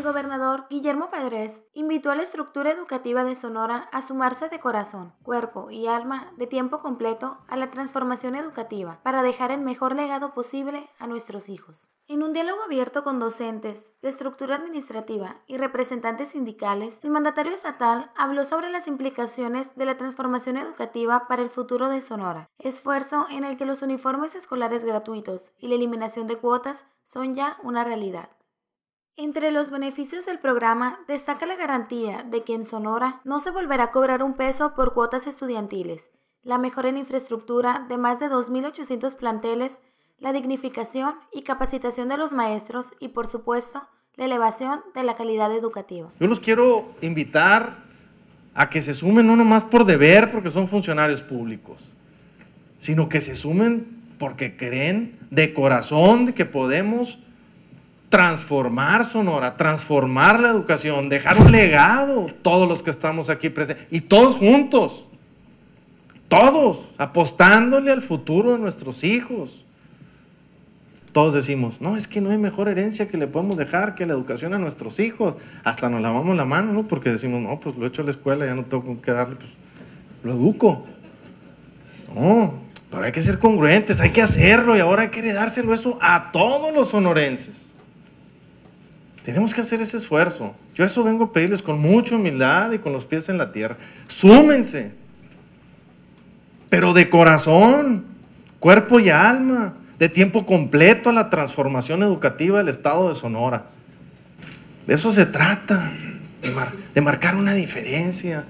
el gobernador Guillermo Padres invitó a la estructura educativa de Sonora a sumarse de corazón, cuerpo y alma de tiempo completo a la transformación educativa para dejar el mejor legado posible a nuestros hijos. En un diálogo abierto con docentes de estructura administrativa y representantes sindicales, el mandatario estatal habló sobre las implicaciones de la transformación educativa para el futuro de Sonora, esfuerzo en el que los uniformes escolares gratuitos y la eliminación de cuotas son ya una realidad. Entre los beneficios del programa destaca la garantía de que en Sonora no se volverá a cobrar un peso por cuotas estudiantiles, la mejora en infraestructura de más de 2.800 planteles, la dignificación y capacitación de los maestros y, por supuesto, la elevación de la calidad educativa. Yo los quiero invitar a que se sumen no nomás por deber, porque son funcionarios públicos, sino que se sumen porque creen de corazón que podemos transformar Sonora, transformar la educación, dejar un legado, todos los que estamos aquí presentes, y todos juntos, todos, apostándole al futuro de nuestros hijos. Todos decimos, no, es que no hay mejor herencia que le podemos dejar que la educación a nuestros hijos. Hasta nos lavamos la mano, ¿no? Porque decimos, no, pues lo he hecho a la escuela, ya no tengo que darle, pues lo educo. No, pero hay que ser congruentes, hay que hacerlo y ahora hay que heredárselo eso a todos los sonorenses. Tenemos que hacer ese esfuerzo. Yo eso vengo a pedirles con mucha humildad y con los pies en la tierra. Súmense, pero de corazón, cuerpo y alma, de tiempo completo a la transformación educativa del Estado de Sonora. De eso se trata, de, de marcar una diferencia.